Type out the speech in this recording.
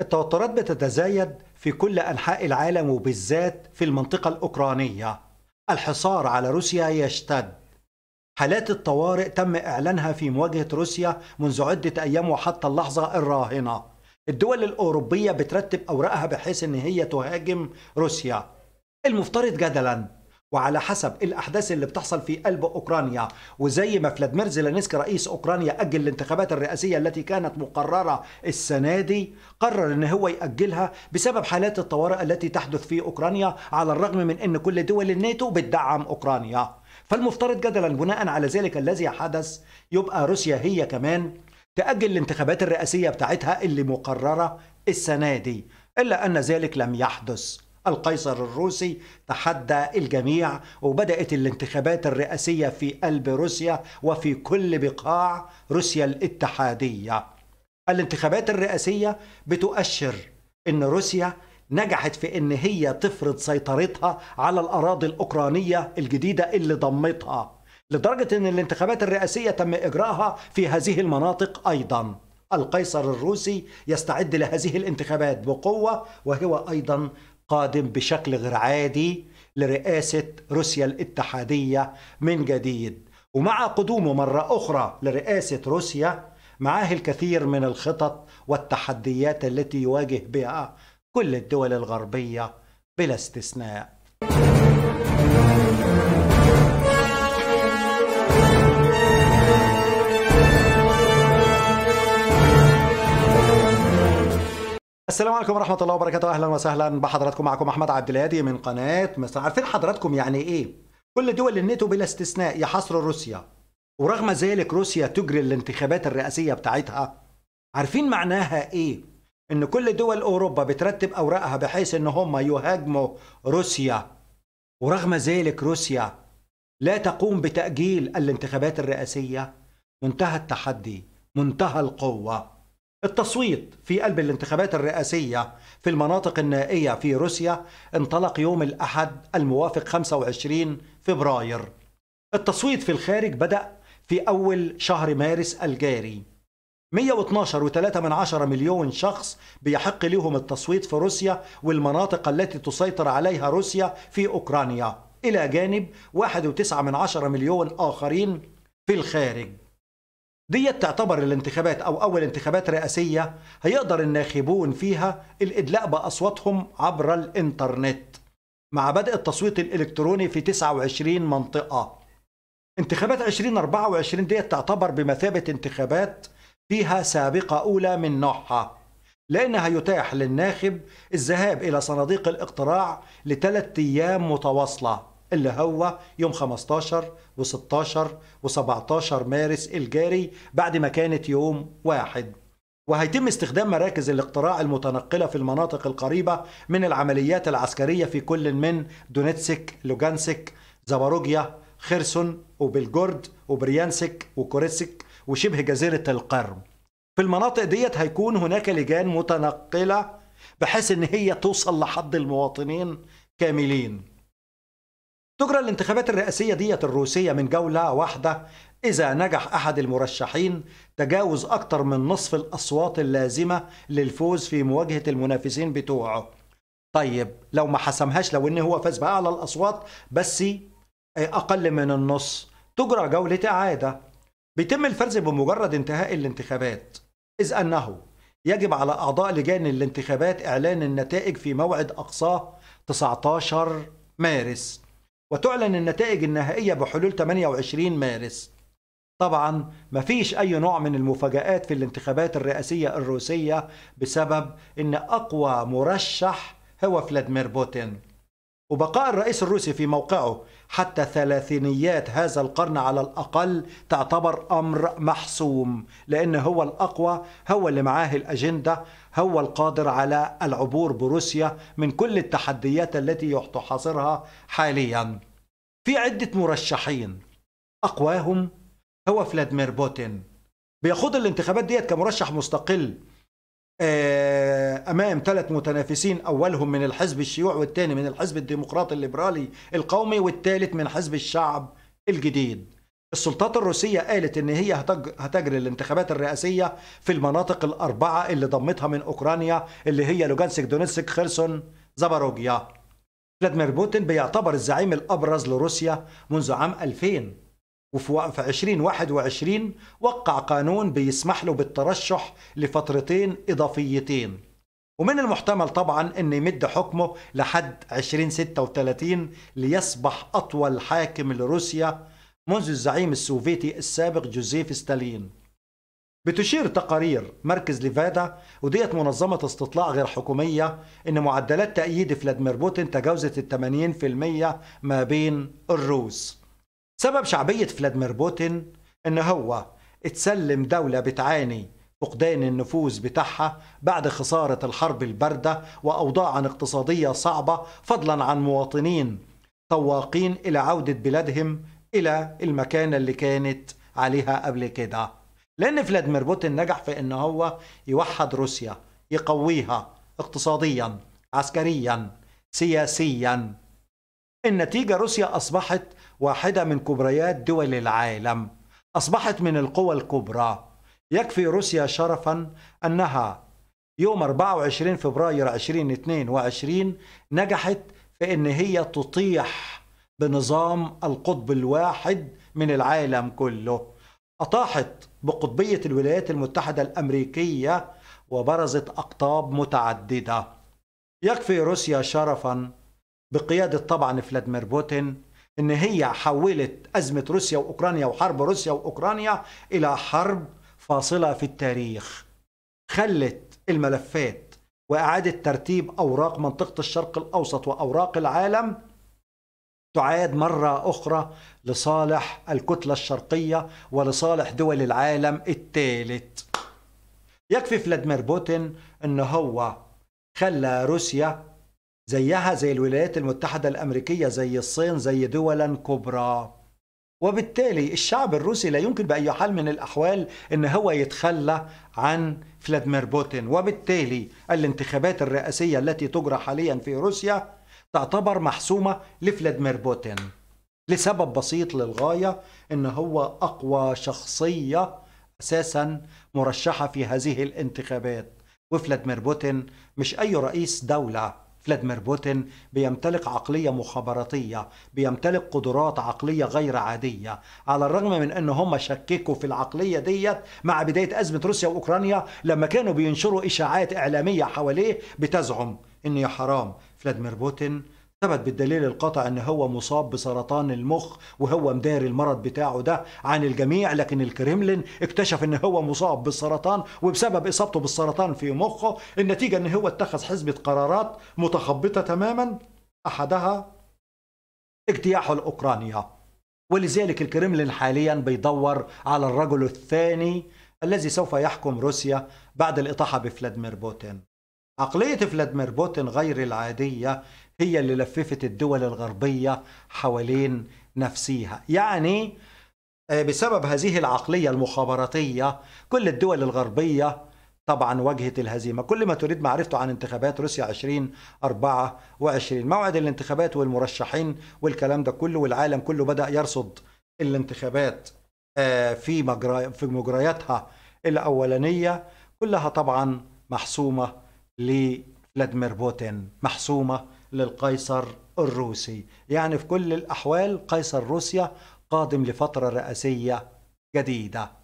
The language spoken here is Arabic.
التوترات بتتزايد في كل أنحاء العالم وبالذات في المنطقة الأوكرانية الحصار على روسيا يشتد حالات الطوارئ تم إعلانها في مواجهة روسيا منذ عدة أيام وحتى اللحظة الراهنة الدول الأوروبية بترتب أوراقها بحيث أن هي تهاجم روسيا المفترض جدلاً وعلى حسب الاحداث اللي بتحصل في قلب اوكرانيا وزي ما فلاديمير زيلانسكي رئيس اوكرانيا اجل الانتخابات الرئاسيه التي كانت مقرره السنه دي قرر ان هو ياجلها بسبب حالات الطوارئ التي تحدث في اوكرانيا على الرغم من ان كل دول الناتو بتدعم اوكرانيا فالمفترض جدلا بناء على ذلك الذي حدث يبقى روسيا هي كمان تاجل الانتخابات الرئاسيه بتاعتها اللي مقرره السنه دي الا ان ذلك لم يحدث القيصر الروسي تحدى الجميع وبدأت الانتخابات الرئاسية في قلب روسيا وفي كل بقاع روسيا الاتحادية الانتخابات الرئاسية بتؤشر أن روسيا نجحت في أن هي تفرض سيطرتها على الأراضي الأوكرانية الجديدة اللي ضمتها لدرجة أن الانتخابات الرئاسية تم إجراءها في هذه المناطق أيضاً القيصر الروسي يستعد لهذه الانتخابات بقوة وهو أيضا قادم بشكل غير عادي لرئاسة روسيا الاتحادية من جديد ومع قدومه مرة أخرى لرئاسة روسيا معاه الكثير من الخطط والتحديات التي يواجه بها كل الدول الغربية بلا استثناء السلام عليكم ورحمه الله وبركاته اهلا وسهلا بحضراتكم معكم احمد عبد الهادي من قناه مصر عارفين حضراتكم يعني ايه كل دول الناتو بلا استثناء يحاصروا روسيا ورغم ذلك روسيا تجري الانتخابات الرئاسيه بتاعتها عارفين معناها ايه ان كل دول اوروبا بترتب اوراقها بحيث ان هم يهاجموا روسيا ورغم ذلك روسيا لا تقوم بتاجيل الانتخابات الرئاسيه منتهى التحدي منتهى القوه التصويت في قلب الانتخابات الرئاسية في المناطق النائية في روسيا انطلق يوم الأحد الموافق 25 فبراير التصويت في الخارج بدأ في أول شهر مارس الجاري 112.3 مليون شخص بيحق لهم التصويت في روسيا والمناطق التي تسيطر عليها روسيا في أوكرانيا إلى جانب 1.9 مليون آخرين في الخارج ديت تعتبر الانتخابات أو أول انتخابات رئاسية هيقدر الناخبون فيها الإدلاء بأصواتهم عبر الإنترنت مع بدء التصويت الإلكتروني في 29 منطقة انتخابات 2024 ديت تعتبر بمثابة انتخابات فيها سابقة أولى من نوعها لأنها يتاح للناخب الذهاب إلى صناديق الاقتراع لثلاث أيام متواصلة اللي هو يوم 15 و16 و17 مارس الجاري بعد ما كانت يوم واحد وهيتم استخدام مراكز الاقتراع المتنقلة في المناطق القريبة من العمليات العسكرية في كل من دونيتسك، لوجانسك، زاباروجيا، خيرسون، وبلجورد، وبريانسك، وكوريسك، وشبه جزيرة القرم. في المناطق ديت هيكون هناك لجان متنقلة بحيث ان هي توصل لحد المواطنين كاملين تجرى الانتخابات الرئاسية دية الروسية من جولة واحدة إذا نجح أحد المرشحين تجاوز أكثر من نصف الأصوات اللازمة للفوز في مواجهة المنافسين بتوعه طيب لو ما حسمهاش لو إن هو فاز بأعلى الأصوات بس آه، أقل من النص تجرى جولة إعادة بيتم الفرز بمجرد انتهاء الانتخابات إذ أنه يجب على أعضاء لجان الانتخابات إعلان النتائج في موعد أقصاه 19 مارس وتعلن النتائج النهائية بحلول 28 مارس طبعا مفيش أي نوع من المفاجآت في الانتخابات الرئاسية الروسية بسبب أن أقوى مرشح هو فلاديمير بوتين وبقاء الرئيس الروسي في موقعه حتى ثلاثينيات هذا القرن على الأقل تعتبر أمر محسوم لأن هو الأقوى هو اللي معاه الأجندة هو القادر على العبور بروسيا من كل التحديات التي تحاصرها حاليا في عدة مرشحين أقواهم هو فلاديمير بوتين بيخوض الانتخابات ديت كمرشح مستقل آه، امام ثلاث متنافسين اولهم من الحزب الشيوعي والثاني من الحزب الديمقراطي الليبرالي القومي والثالث من حزب الشعب الجديد السلطات الروسية قالت إن هي هتجري الانتخابات الرئاسية في المناطق الأربعة اللي ضمتها من أوكرانيا اللي هي لوجانسك دونيسك خيرسون زاباروجيا فلاديمير بوتين بيعتبر الزعيم الأبرز لروسيا منذ عام 2000 وفي 2021 وقع قانون بيسمح له بالترشح لفترتين إضافيتين ومن المحتمل طبعا أن يمد حكمه لحد 2036 ليصبح أطول حاكم لروسيا منذ الزعيم السوفيتي السابق جوزيف ستالين بتشير تقارير مركز ليفادا وديت منظمة استطلاع غير حكومية إن معدلات تأييد فلاديمير بوتين تجاوزت ال 80% ما بين الروس سبب شعبية فلاديمير بوتين إن هو اتسلم دولة بتعاني فقدان النفوذ بتاعها بعد خسارة الحرب الباردة وأوضاع اقتصادية صعبة فضلا عن مواطنين طواقين إلى عودة بلادهم إلى المكانة اللي كانت عليها قبل كده لأن فلاديمير بوتين نجح في أن هو يوحد روسيا يقويها اقتصاديا عسكريا سياسيا النتيجة روسيا أصبحت واحدة من كبريات دول العالم أصبحت من القوى الكبرى يكفي روسيا شرفا أنها يوم 24 فبراير 2022 نجحت في أن هي تطيح بنظام القطب الواحد من العالم كله أطاحت بقطبية الولايات المتحدة الأمريكية وبرزت أقطاب متعددة يكفي روسيا شرفاً بقيادة طبعا فلاديمير بوتين إن هي حولت أزمة روسيا وأوكرانيا وحرب روسيا وأوكرانيا إلى حرب فاصلة في التاريخ خلت الملفات وإعادة ترتيب أوراق منطقة الشرق الأوسط وأوراق العالم تعاد مرة أخرى لصالح الكتلة الشرقية ولصالح دول العالم الثالث يكفي فلاديمير بوتين أن هو خلى روسيا زيها زي الولايات المتحدة الأمريكية زي الصين زي دولا كبرى وبالتالي الشعب الروسي لا يمكن بأي حال من الأحوال أن هو يتخلى عن فلاديمير بوتين وبالتالي الانتخابات الرئاسية التي تجرى حاليا في روسيا تعتبر محسومة لفلاديمير بوتين لسبب بسيط للغاية أن هو أقوى شخصية أساسا مرشحة في هذه الانتخابات وفلاديمير بوتين مش أي رئيس دولة فلاديمير بوتين بيمتلك عقلية مخابراتية بيمتلك قدرات عقلية غير عادية على الرغم من أن هم شككوا في العقلية ديت مع بداية أزمة روسيا وأوكرانيا لما كانوا بينشروا إشاعات إعلامية حواليه بتزعم أن يا حرام فلاديمير بوتين ثبت بالدليل القطع ان هو مصاب بسرطان المخ وهو مداري المرض بتاعه ده عن الجميع لكن الكريملين اكتشف ان هو مصاب بالسرطان وبسبب اصابته بالسرطان في مخه النتيجه ان هو اتخذ حزبه قرارات متخبطه تماما احدها اجتياحه الاوكرانيا ولذلك الكريملين حاليا بيدور على الرجل الثاني الذي سوف يحكم روسيا بعد الاطاحه بفلاديمير بوتين عقلية فلاديمير بوتين غير العادية هي اللي لففت الدول الغربية حوالين نفسيها يعني آه، بسبب هذه العقلية المخابراتية كل الدول الغربية طبعا واجهت الهزيمة كل ما تريد معرفته عن انتخابات روسيا 2024 موعد الانتخابات والمرشحين والكلام ده كله والعالم كله بدأ يرصد الانتخابات آه، في مجرى في مجرياتها الأولانية كلها طبعا محسومة لفلاديمير بوتين محسومة للقيصر الروسي يعني في كل الأحوال قيصر روسيا قادم لفترة رئاسية جديدة